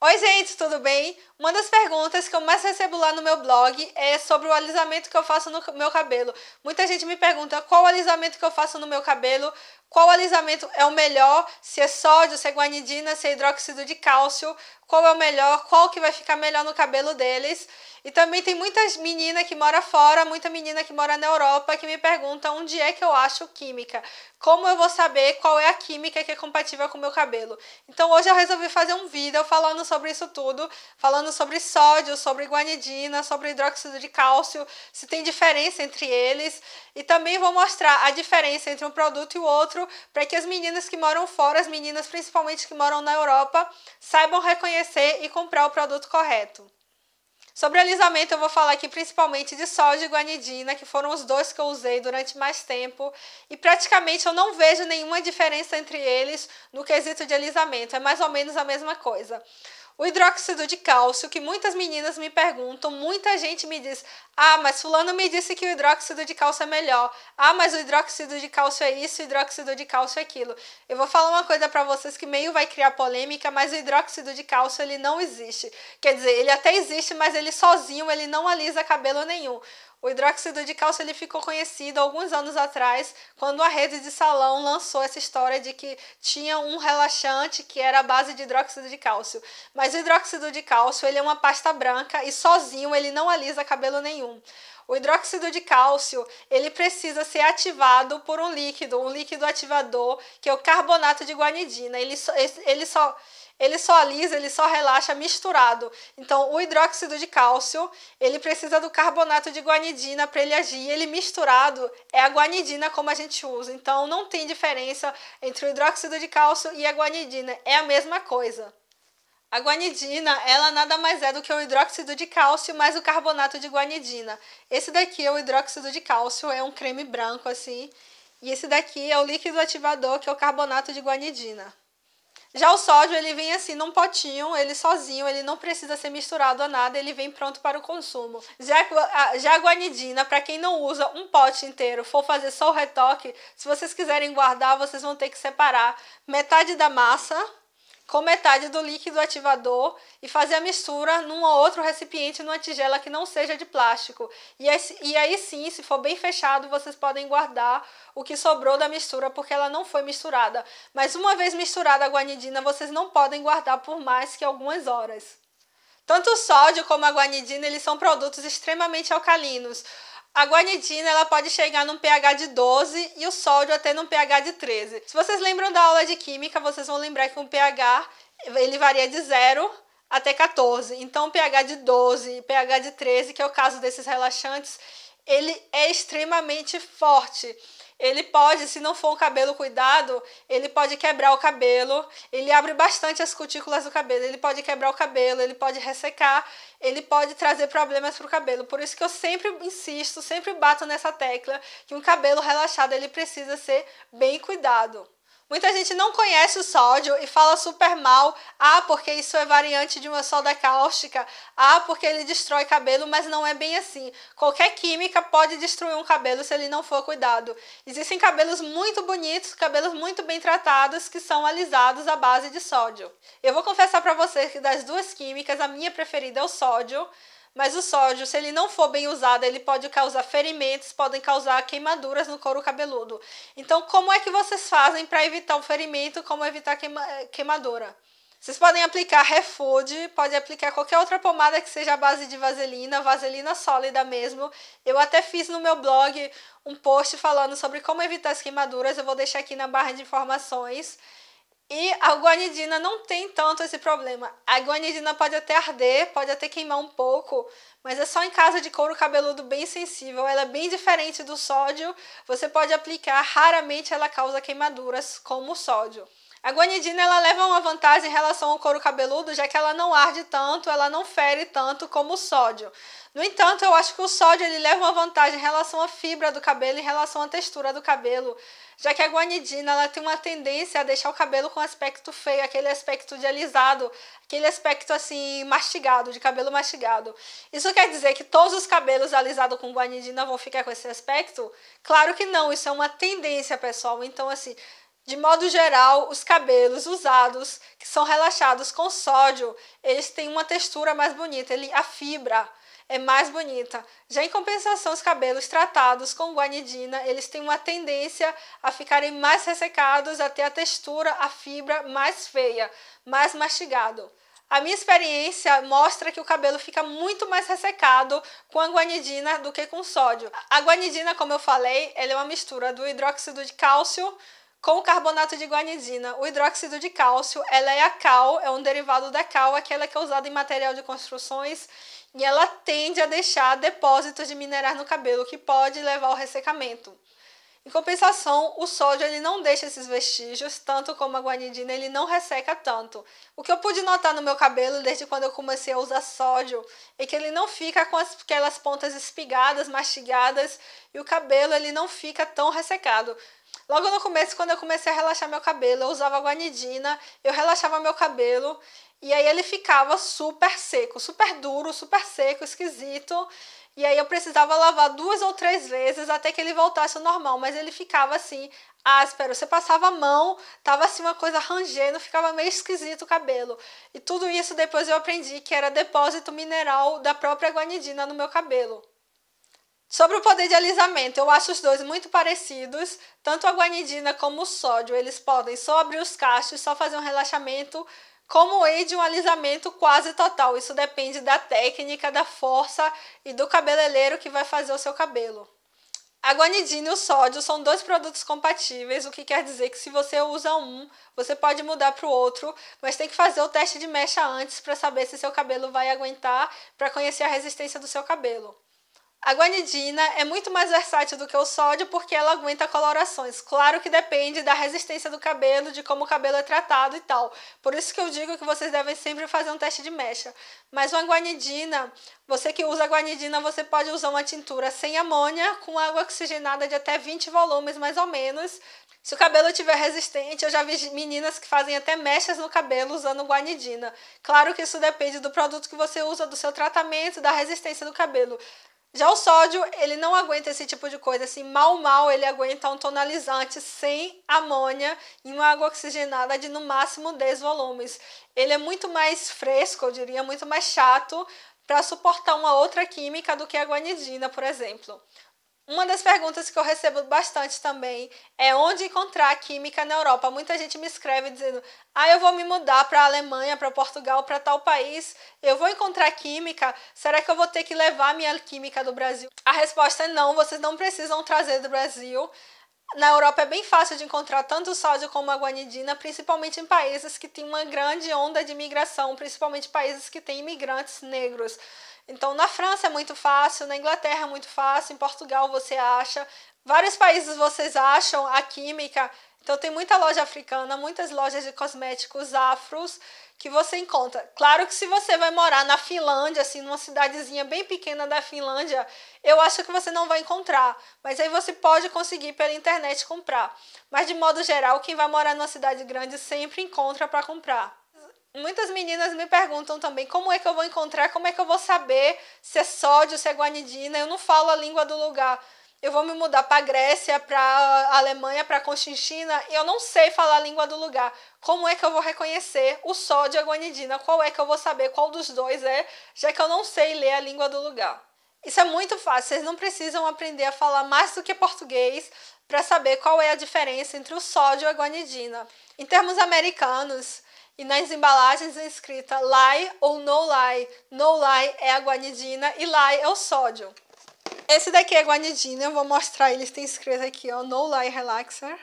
Oi, gente, tudo bem? Uma das perguntas que eu mais recebo lá no meu blog é sobre o alisamento que eu faço no meu cabelo. Muita gente me pergunta qual alisamento que eu faço no meu cabelo, qual alisamento é o melhor, se é sódio, se é guanidina, se é hidróxido de cálcio, qual é o melhor, qual que vai ficar melhor no cabelo deles. E também tem muitas meninas que mora fora, muita menina que mora na Europa que me pergunta onde é que eu acho química. Como eu vou saber qual é a química que é compatível com o meu cabelo? Então hoje eu resolvi fazer um vídeo falando sobre isso tudo, falando falando sobre sódio, sobre guanidina, sobre hidróxido de cálcio, se tem diferença entre eles. E também vou mostrar a diferença entre um produto e o outro, para que as meninas que moram fora, as meninas principalmente que moram na Europa, saibam reconhecer e comprar o produto correto. Sobre alisamento, eu vou falar aqui principalmente de sódio e guanidina, que foram os dois que eu usei durante mais tempo, e praticamente eu não vejo nenhuma diferença entre eles no quesito de alisamento, é mais ou menos a mesma coisa. O hidróxido de cálcio, que muitas meninas me perguntam, muita gente me diz: ah, mas Fulano me disse que o hidróxido de cálcio é melhor. Ah, mas o hidróxido de cálcio é isso, o hidróxido de cálcio é aquilo. Eu vou falar uma coisa para vocês que meio vai criar polêmica, mas o hidróxido de cálcio ele não existe. Quer dizer, ele até existe, mas ele sozinho ele não alisa cabelo nenhum. O hidróxido de cálcio ele ficou conhecido alguns anos atrás, quando a rede de salão lançou essa história de que tinha um relaxante que era a base de hidróxido de cálcio. Mas o hidróxido de cálcio ele é uma pasta branca e sozinho ele não alisa cabelo nenhum. O hidróxido de cálcio, ele precisa ser ativado por um líquido, um líquido ativador, que é o carbonato de guanidina. Ele só, ele só, ele só alisa, ele só relaxa misturado. Então, o hidróxido de cálcio, ele precisa do carbonato de guanidina para ele agir. Ele misturado é a guanidina como a gente usa. Então, não tem diferença entre o hidróxido de cálcio e a guanidina, é a mesma coisa. A guanidina, ela nada mais é do que o hidróxido de cálcio mais o carbonato de guanidina. Esse daqui é o hidróxido de cálcio, é um creme branco assim, e esse daqui é o líquido ativador que é o carbonato de guanidina. Já o sódio, ele vem assim num potinho, ele sozinho, ele não precisa ser misturado a nada, ele vem pronto para o consumo. Já a, já a guanidina, para quem não usa um pote inteiro, for fazer só o retoque, se vocês quiserem guardar, vocês vão ter que separar metade da massa com metade do líquido ativador e fazer a mistura num ou outro recipiente numa tigela que não seja de plástico. E aí, e aí sim, se for bem fechado, vocês podem guardar o que sobrou da mistura porque ela não foi misturada. Mas uma vez misturada a guanidina, vocês não podem guardar por mais que algumas horas. Tanto o sódio como a guanidina, eles são produtos extremamente alcalinos. A guanidina ela pode chegar num pH de 12 e o sódio até num pH de 13. Se vocês lembram da aula de química, vocês vão lembrar que um pH ele varia de 0 até 14. Então, pH de 12 e pH de 13, que é o caso desses relaxantes, ele é extremamente forte ele pode, se não for um cabelo cuidado, ele pode quebrar o cabelo, ele abre bastante as cutículas do cabelo, ele pode quebrar o cabelo, ele pode ressecar, ele pode trazer problemas para o cabelo. Por isso que eu sempre insisto, sempre bato nessa tecla que um cabelo relaxado ele precisa ser bem cuidado. Muita gente não conhece o sódio e fala super mal. Ah, porque isso é variante de uma soda cáustica. Ah, porque ele destrói cabelo, mas não é bem assim. Qualquer química pode destruir um cabelo se ele não for cuidado. Existem cabelos muito bonitos, cabelos muito bem tratados que são alisados à base de sódio. Eu vou confessar para vocês que das duas químicas, a minha preferida é o sódio mas o sódio, se ele não for bem usado, ele pode causar ferimentos, podem causar queimaduras no couro cabeludo. Então, como é que vocês fazem para evitar o ferimento, como evitar queima eh, queimadura? Vocês podem aplicar Refood, pode aplicar qualquer outra pomada que seja a base de vaselina, vaselina sólida mesmo. Eu até fiz no meu blog um post falando sobre como evitar as queimaduras, eu vou deixar aqui na barra de informações. E a guanidina não tem tanto esse problema. A guanidina pode até arder, pode até queimar um pouco, mas é só em casa de couro cabeludo bem sensível. Ela é bem diferente do sódio. Você pode aplicar, raramente ela causa queimaduras como o sódio. A guanidina ela leva uma vantagem em relação ao couro cabeludo, já que ela não arde tanto, ela não fere tanto como o sódio. No entanto, eu acho que o sódio ele leva uma vantagem em relação à fibra do cabelo, em relação à textura do cabelo, já que a guanidina ela tem uma tendência a deixar o cabelo com aspecto feio, aquele aspecto de alisado, aquele aspecto assim mastigado, de cabelo mastigado. Isso quer dizer que todos os cabelos alisados com guanidina vão ficar com esse aspecto? Claro que não, isso é uma tendência, pessoal. Então assim, de modo geral, os cabelos usados, que são relaxados com sódio, eles têm uma textura mais bonita, ele, a fibra é mais bonita. Já em compensação, os cabelos tratados com guanidina, eles têm uma tendência a ficarem mais ressecados, a ter a textura, a fibra mais feia, mais mastigado. A minha experiência mostra que o cabelo fica muito mais ressecado com a guanidina do que com sódio. A guanidina, como eu falei, ela é uma mistura do hidróxido de cálcio com o carbonato de guanidina. O hidróxido de cálcio, ela é a cal, é um derivado da cal, aquela que é usada em material de construções e ela tende a deixar depósitos de minerais no cabelo, que pode levar ao ressecamento. Em compensação, o sódio ele não deixa esses vestígios, tanto como a guanidina, ele não resseca tanto. O que eu pude notar no meu cabelo desde quando eu comecei a usar sódio é que ele não fica com aquelas pontas espigadas, mastigadas e o cabelo ele não fica tão ressecado. Logo no começo, quando eu comecei a relaxar meu cabelo, eu usava guanidina, eu relaxava meu cabelo e aí ele ficava super seco, super duro, super seco, esquisito. E aí eu precisava lavar duas ou três vezes até que ele voltasse ao normal, mas ele ficava assim, áspero. Você passava a mão, tava assim uma coisa rangendo, ficava meio esquisito o cabelo. E tudo isso depois eu aprendi que era depósito mineral da própria guanidina no meu cabelo. Sobre o poder de alisamento, eu acho os dois muito parecidos. Tanto a guanidina como o sódio, eles podem só abrir os cachos, só fazer um relaxamento, como e de um alisamento quase total. Isso depende da técnica, da força e do cabeleireiro que vai fazer o seu cabelo. A guanidina e o sódio são dois produtos compatíveis, o que quer dizer que se você usa um, você pode mudar para o outro, mas tem que fazer o teste de mecha antes para saber se seu cabelo vai aguentar, para conhecer a resistência do seu cabelo. A guanidina é muito mais versátil do que o sódio porque ela aguenta colorações. Claro que depende da resistência do cabelo, de como o cabelo é tratado e tal. Por isso que eu digo que vocês devem sempre fazer um teste de mecha. Mas uma guanidina, você que usa guanidina, você pode usar uma tintura sem amônia, com água oxigenada de até 20 volumes mais ou menos. Se o cabelo tiver resistente, eu já vi meninas que fazem até mechas no cabelo usando guanidina. Claro que isso depende do produto que você usa, do seu tratamento, da resistência do cabelo. Já o sódio, ele não aguenta esse tipo de coisa, assim, mal, mal ele aguenta um tonalizante sem amônia e uma água oxigenada de no máximo 10 volumes. Ele é muito mais fresco, eu diria, muito mais chato para suportar uma outra química do que a guanidina, por exemplo. Uma das perguntas que eu recebo bastante também é onde encontrar química na Europa. Muita gente me escreve dizendo: "Ah, eu vou me mudar para a Alemanha, para Portugal, para tal país, eu vou encontrar química? Será que eu vou ter que levar minha química do Brasil?" A resposta é não, vocês não precisam trazer do Brasil. Na Europa é bem fácil de encontrar tanto sódio como a guanidina, principalmente em países que têm uma grande onda de imigração, principalmente países que têm imigrantes negros. Então, na França é muito fácil, na Inglaterra é muito fácil, em Portugal você acha, vários países vocês acham a química. Então, tem muita loja africana, muitas lojas de cosméticos afros que você encontra. Claro que se você vai morar na Finlândia, assim, numa cidadezinha bem pequena da Finlândia, eu acho que você não vai encontrar, mas aí você pode conseguir pela internet comprar. Mas de modo geral, quem vai morar numa cidade grande sempre encontra para comprar muitas meninas me perguntam também como é que eu vou encontrar, como é que eu vou saber se é sódio, se é guanidina. Eu não falo a língua do lugar. Eu vou me mudar para Grécia, para Alemanha, para e eu não sei falar a língua do lugar. Como é que eu vou reconhecer o sódio e a guanidina? Qual é que eu vou saber qual dos dois é, já que eu não sei ler a língua do lugar? Isso é muito fácil, vocês não precisam aprender a falar mais do que português para saber qual é a diferença entre o sódio e a guanidina. Em termos americanos, e nas embalagens é escrita lie ou no lie No lie é a guanidina e lie é o sódio. Esse daqui é guanidina, eu vou mostrar, eles têm escrito aqui, ó, no lie relaxer.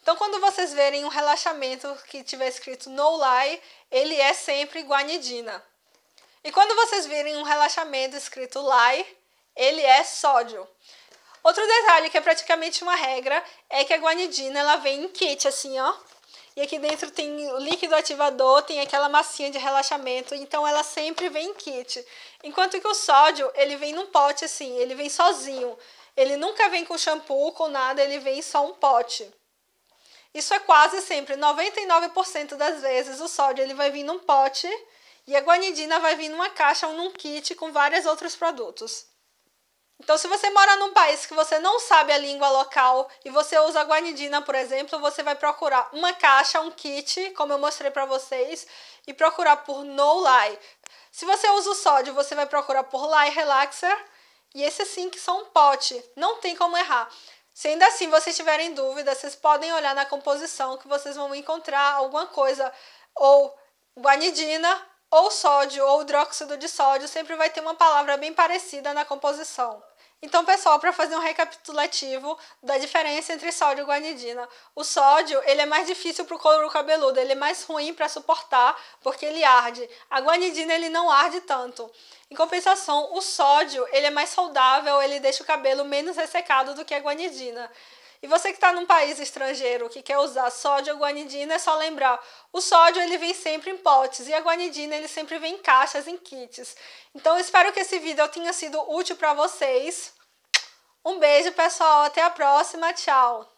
Então, quando vocês verem um relaxamento que tiver escrito no lie, ele é sempre guanidina. E quando vocês virem um relaxamento escrito lie, ele é sódio. Outro detalhe que é praticamente uma regra é que a guanidina ela vem em kit assim, ó. E aqui dentro tem o líquido ativador, tem aquela massinha de relaxamento, então ela sempre vem em kit. Enquanto que o sódio, ele vem num pote assim, ele vem sozinho. Ele nunca vem com shampoo, com nada, ele vem só um pote. Isso é quase sempre, 99% das vezes o sódio ele vai vir num pote e a guanidina vai vir numa caixa ou num kit com vários outros produtos. Então, se você mora num país que você não sabe a língua local e você usa guanidina, por exemplo, você vai procurar uma caixa, um kit, como eu mostrei para vocês, e procurar por No Lie. Se você usa o sódio, você vai procurar por Lie Relaxer, e esse sim que são um pote, não tem como errar. Se ainda assim vocês tiverem dúvida, vocês podem olhar na composição que vocês vão encontrar alguma coisa ou guanidina ou sódio ou hidróxido de sódio sempre vai ter uma palavra bem parecida na composição. Então, pessoal, para fazer um recapitulativo da diferença entre sódio e guanidina. O sódio, ele é mais difícil para o couro cabeludo, ele é mais ruim para suportar, porque ele arde. A guanidina, ele não arde tanto. Em compensação, o sódio, ele é mais saudável, ele deixa o cabelo menos ressecado do que a guanidina. E você que está num país estrangeiro que quer usar sódio ou guanidina, é só lembrar, o sódio ele vem sempre em potes e a guanidina ele sempre vem em caixas, em kits. Então eu espero que esse vídeo tenha sido útil para vocês. Um beijo pessoal, até a próxima, tchau!